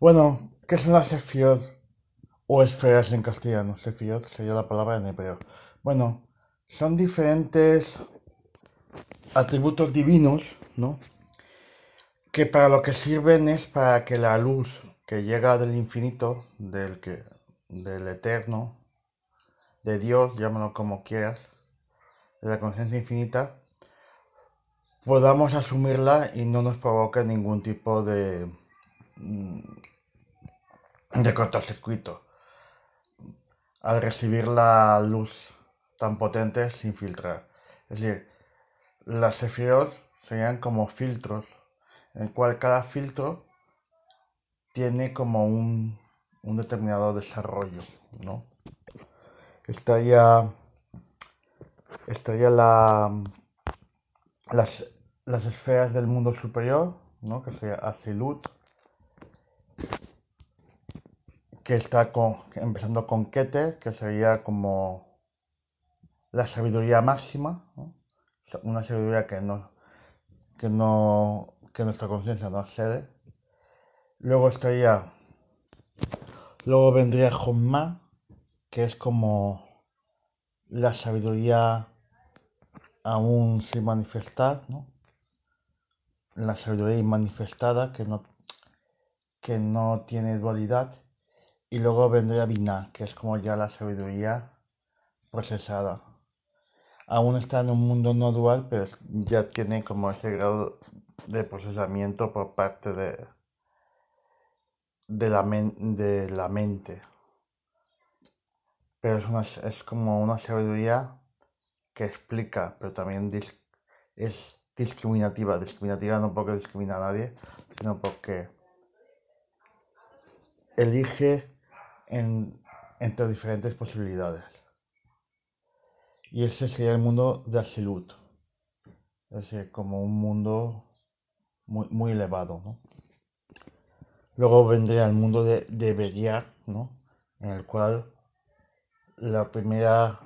Bueno, ¿qué es las sefiot? O esferas en castellano. se sería la palabra en hebreo. Bueno, son diferentes atributos divinos, ¿no? Que para lo que sirven es para que la luz que llega del infinito, del, que, del eterno, de Dios, llámalo como quieras, de la conciencia infinita, podamos asumirla y no nos provoque ningún tipo de mm, de cortocircuito al recibir la luz tan potente sin filtrar. Es decir, las esferas serían como filtros, en el cual cada filtro tiene como un, determinado desarrollo, ¿no? Estaría, estaría la, las, las esferas del mundo superior, ¿no? que sería luz que está empezando con Keter, que sería como la sabiduría máxima, una sabiduría que no, que no, que nuestra conciencia no accede. Luego estaría, luego vendría Jomma, que es como la sabiduría aún sin manifestar, La sabiduría inmanifestada que no, que no tiene dualidad y luego vendría vina que es como ya la sabiduría procesada. Aún está en un mundo no dual, pero ya tiene como ese grado de procesamiento por parte de, de, la, de la mente. Pero es, una, es como una sabiduría que explica, pero también es discriminativa. Discriminativa no porque discrimina a nadie, sino porque elige entre diferentes posibilidades. Y ese sería el mundo de Asilut. Es decir, como un mundo muy, muy elevado. Luego vendría el mundo de, de en el cual la primera,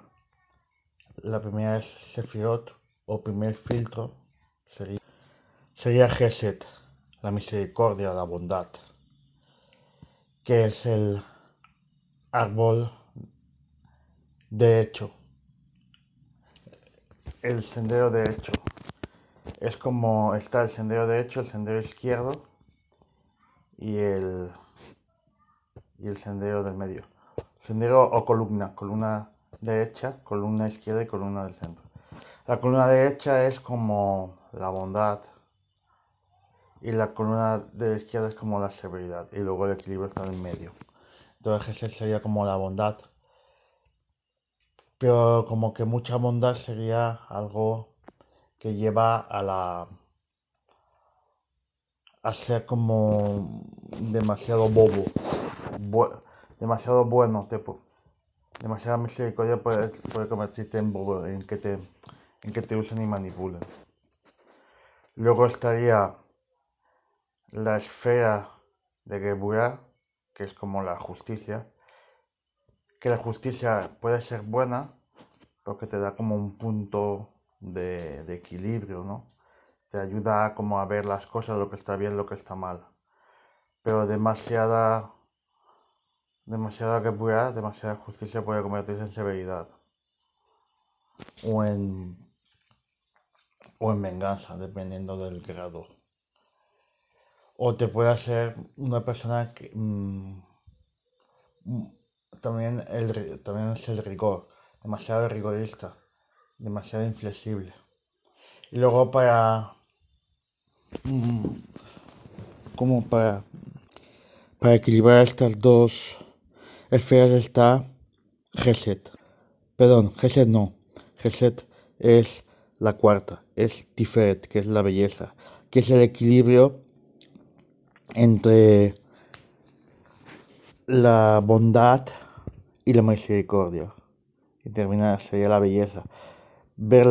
la primera es Sefirot o primer filtro sería, sería Geset, la misericordia, la bondad, que es el, árbol derecho. El sendero derecho. Es como está el sendero derecho, el sendero izquierdo y el, y el sendero del medio. Sendero o columna. Columna derecha, columna izquierda y columna del centro. La columna derecha es como la bondad y la columna de izquierda es como la severidad y luego el equilibrio está en medio. Entonces ese sería como la bondad. Pero como que mucha bondad sería algo que lleva a la a ser como demasiado bobo, demasiado bueno, tipo, demasiada misericordia puede, convertirte en bobo, en que te, en que te usen y manipulen. Luego estaría la esfera de Geburah, que es como la justicia, que la justicia puede ser buena porque te da como un punto de, equilibrio, ¿no? Te ayuda como a ver las cosas, lo que está bien, lo que está mal. Pero demasiada, demasiada que pueda, demasiada justicia puede convertirse en severidad o en, o en venganza, dependiendo del grado o te puede hacer una persona que mm, mm, también, el, también es el rigor, demasiado rigorista, demasiado inflexible. Y luego para... Mm, como para, para equilibrar estas dos esferas está Reset. Perdón, Reset no. Reset es la cuarta, es Tiferet, que es la belleza, que es el equilibrio entre la bondad y la misericordia. Y terminar sería la belleza. Ver,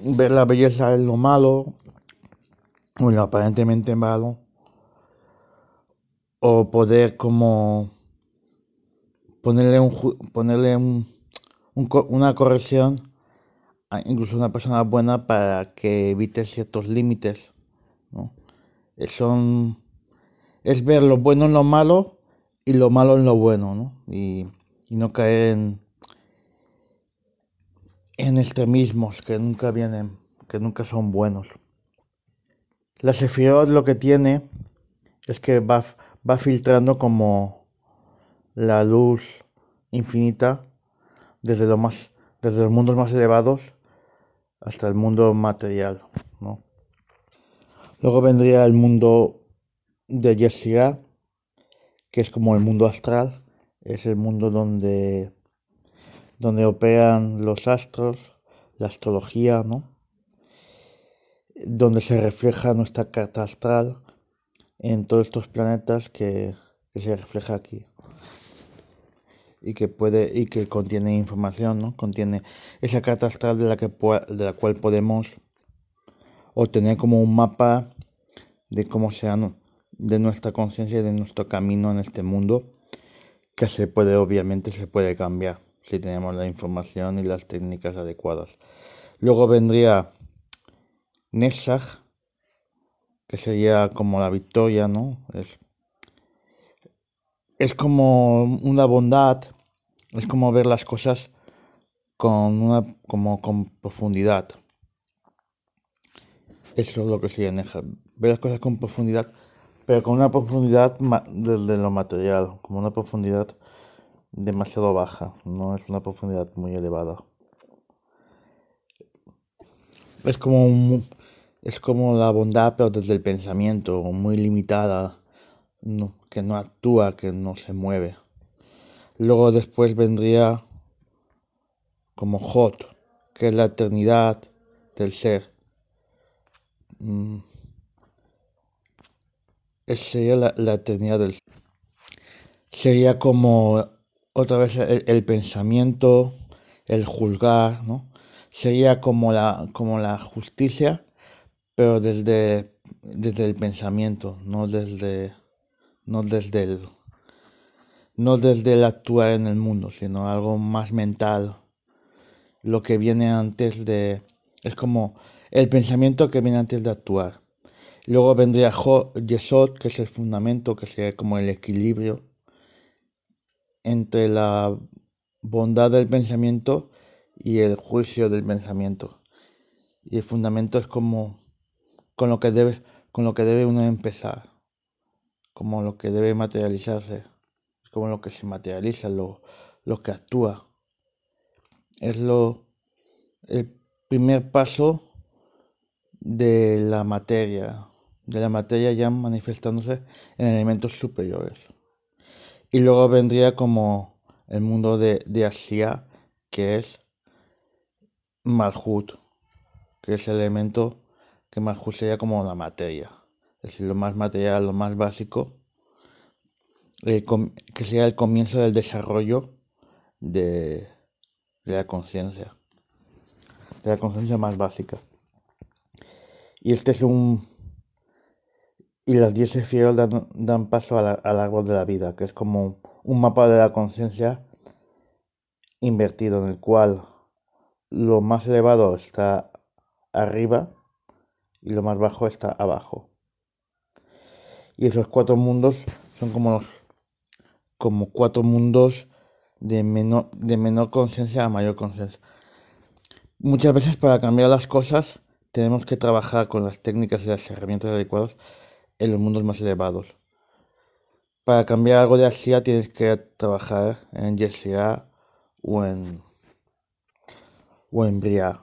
ver la belleza en lo malo, o en lo aparentemente malo, o poder como ponerle, un, ponerle un, un, una corrección a incluso una persona buena para que evite ciertos límites. Eh, son es ver lo bueno en lo malo y lo malo en lo bueno, ¿no? Y, no caer en, en extremismos que nunca vienen, que nunca son buenos. La Sefirot lo que tiene es que va, va filtrando como la luz infinita desde, lo más, desde los mundos más elevados hasta el mundo material. ¿no? Luego vendría el mundo de Jessica, que es como el mundo astral, es el mundo donde, donde operan los astros, la astrología, ¿no? donde se refleja nuestra carta astral en todos estos planetas que, se refleja aquí y que puede y que contiene información, ¿no? Contiene esa carta astral de la que de la cual podemos obtener como un mapa de cómo se han de nuestra conciencia y de nuestro camino en este mundo que se puede obviamente se puede cambiar si tenemos la información y las técnicas adecuadas. Luego vendría Nesach, que sería como la victoria, ¿no? Es, es como una bondad, es como ver las cosas con una como con profundidad. Eso es lo que sería Nesach, ver las cosas con profundidad pero con una profundidad de, lo material, como una profundidad demasiado baja, no es una profundidad muy elevada. Es como, es como la bondad, pero desde el pensamiento, muy limitada, que no actúa, que no se mueve. Luego después vendría como Jot, que es la eternidad del ser. Mm sería la, del sería como otra vez el, pensamiento el juzgar no sería como la como la justicia pero desde desde el pensamiento no desde no desde el no desde el actuar en el mundo sino algo más mental lo que viene antes de es como el pensamiento que viene antes de actuar Luego vendría Yesod, que es el fundamento, que sería como el equilibrio entre la bondad del pensamiento y el juicio del pensamiento. Y el fundamento es como con lo que debe, con lo que debe uno empezar, como lo que debe materializarse, como lo que se materializa, lo, lo que actúa. Es lo el primer paso de la materia, de la materia ya manifestándose en elementos superiores. Y luego vendría como el mundo de, de Asia, que es Malhut, que es el elemento que Malhut sería como la materia, es decir, lo más material, lo más básico, que sería el comienzo del desarrollo de, de la conciencia, de la conciencia más básica. Y este es un y las 10 fiel dan, dan paso al, la árbol de la vida, que es como un mapa de la conciencia invertido, en el cual lo más elevado está arriba y lo más bajo está abajo. Y esos cuatro mundos son como los como cuatro mundos de menor, de menor conciencia a mayor conciencia. Muchas veces para cambiar las cosas tenemos que trabajar con las técnicas y las herramientas adecuadas en los mundos más elevados. Para cambiar algo de Asia tienes que trabajar en YSA o en, o en Bria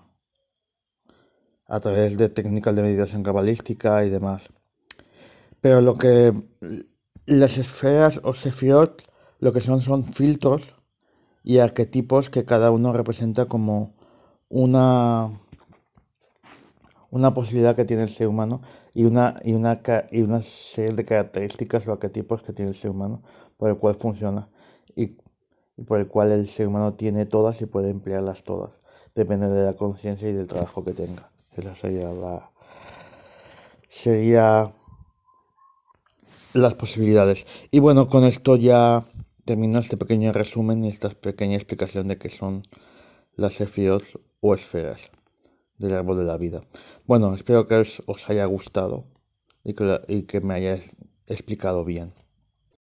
a través de técnicas de meditación cabalística y demás. Pero lo que las esferas o sefirot lo que son son filtros y arquetipos que cada uno representa como una una posibilidad que tiene el ser humano y una, y una, y una serie de características o arquetipos que tiene el ser humano por el cual funciona y, por el cual el ser humano tiene todas y puede emplearlas todas. Depende de la conciencia y del trabajo que tenga. esas sería las posibilidades. Y bueno, con esto ya termino este pequeño resumen y esta pequeña explicación de qué son las EFIOS o esferas del árbol de la vida. Bueno, espero que os, haya gustado y que, y que me hayáis explicado bien.